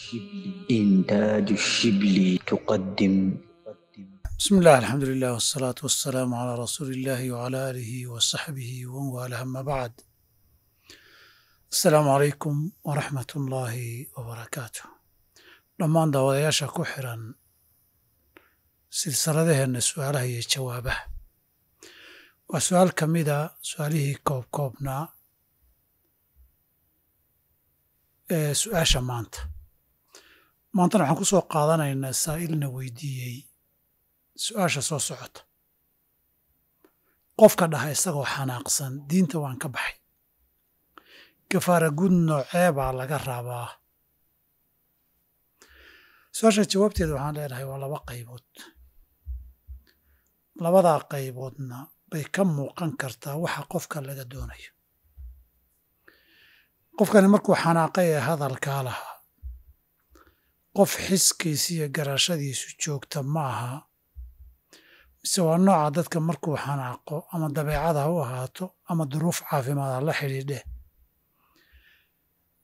شبلي إنتاج الشبلي تقدم بسم الله الحمد لله والصلاة والسلام على رسول الله وعلى آله وصحبه ومن والاه أما بعد asalaamu calaykum waraxmat ullaahi wabarakaatu dhammaan daawadayaasha ku xiran silsiladaheenna su-aalaha iyo jawaabaha waa su-aal ka mida ah su-aalihii koobkoobnaa su-aasha maanta maantana waxaan kusoo qaadanaynaa saa-ilna weydiiyey su-aasha soo socota qofka dhaha isagoo xanaaqsan diinta waan ka baxay gafaaragud noocee baa laga raabaa su-aasha jawaabteeda waxaan leenahay waa laba qaybood labadaa qayboodna bay ka muuqan kartaa waxa qofka laga doonayo qofkani markuu xanaaqay ee hadalkaa lahaa qof xiskiisiiyo garashadiisu joogta ma aha mise waa nooca dadka markuu xanaaqo ama dabeecada ha u ahaato ama duruuf caafimaad ha la xidhiidhe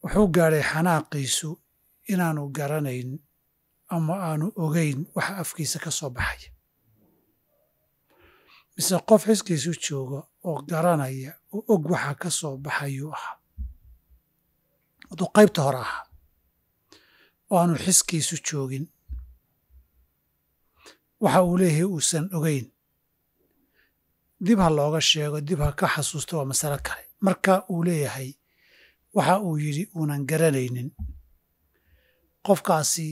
wuxuu gaadhay xanaaqiisu inaanu garanayn ama aanu ogeyn waxa afkiisa ka soo baxaya mise qof xiskiisu jooga oo garanaya oo og waxa ka soo baxayuu ahaa hadduu qaybta hore ahaa oo aanu xiskiisu joogin waxa uu leeyahay uusan ogeyn dib ha looga sheego dib ha ka xasuusto waa masalo kale marka uu leeyahay waxa uu yidhi uunan garanaynin qofkaasi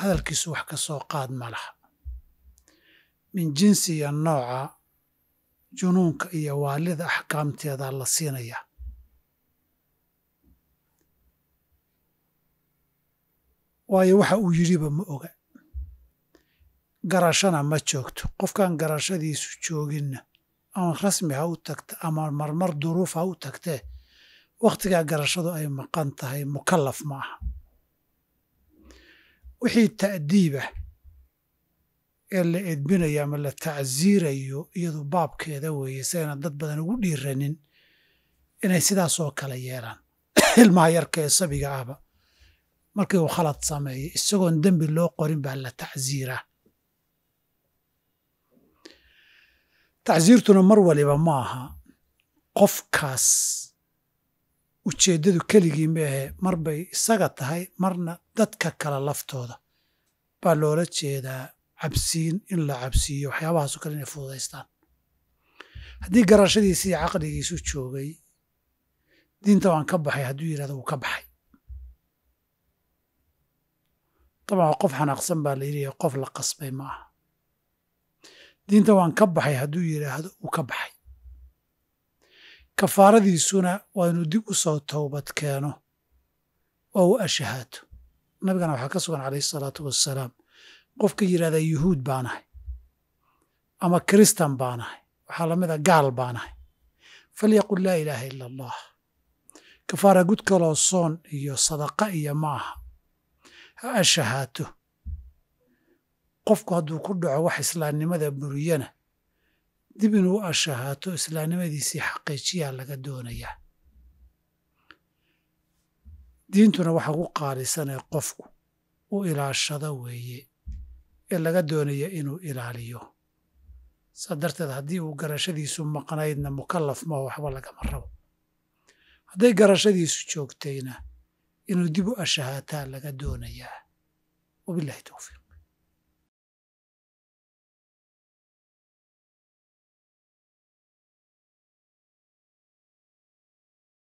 hadalkiisu wax ka soo qaad ma laha min jinsiya nooca junuunka iyo waalida axkaamteeda la siinayaa waayo waxa uu yidriba ma oga garashana ma joogto qofkaan garashadiisu jooginna ama rasmi ha u tagta ama marmar duruuf ha u tagtee wakhtigaa garashadu ay maqan tahay mukallaf ma aha wixii ta'diib ah ee la edbinayo ama la tacsiirayo iyadu baabkeeda weeye sayna dad badan ugu dhiiranin inay sidaasoo kale yeelaan ilmaha yarka ee sabiga ahba markii uu khalad sameeyo isagoon dembi loo qorin baa la tacziiraa tacziirtuna mar waliba ma aha qofkaas ujeeddadu keligii maahe mar bay isaga tahay marna dadka kale laftooda baa loola jeedaa cabsiin in la cabsiiyo waxyaabahaasoo kale inay fududaystaan haddii garashadiisii caqligiisu joogay diinta waan ka baxay hadduu yidhahdo wuu ka baxay dabcan qof xanaaqsan baa la yidhi qof la qasbay ma aha diinta waan ka baxay hadduu yidhaahdo uu ka baxay kafaaradiisuna waa inuu dib u soo towbad keeno oo uu ashahaato nabigana waxaa ka sugan calayhi salaatu wassalaam qofka yidhahda yuhuud baanahay ama kiristan baanahay waxaa la mid a ah gaal baanahay falyaqul laa ilaaha ila allah kafaara gud kaloo soon iyo sadaqa iyo ma aha ashahaato qofku hadduu ku dhaco wax islaamnimada buriyana dib inuu ashahaato islaamnimadiisii xaqiijiyaa laga doonayaa diintuna waxaa ku ee qofku u ilaashado weeye ee laga doonaya inuu ilaaliyo saa darteed haddii uu garashadiisu maqnaydna mukallaf maho waxba lagama rabo hadday garashadiisu joogtayna inuu dib u ashahaataa laga doonayaa wabilahi towfiiq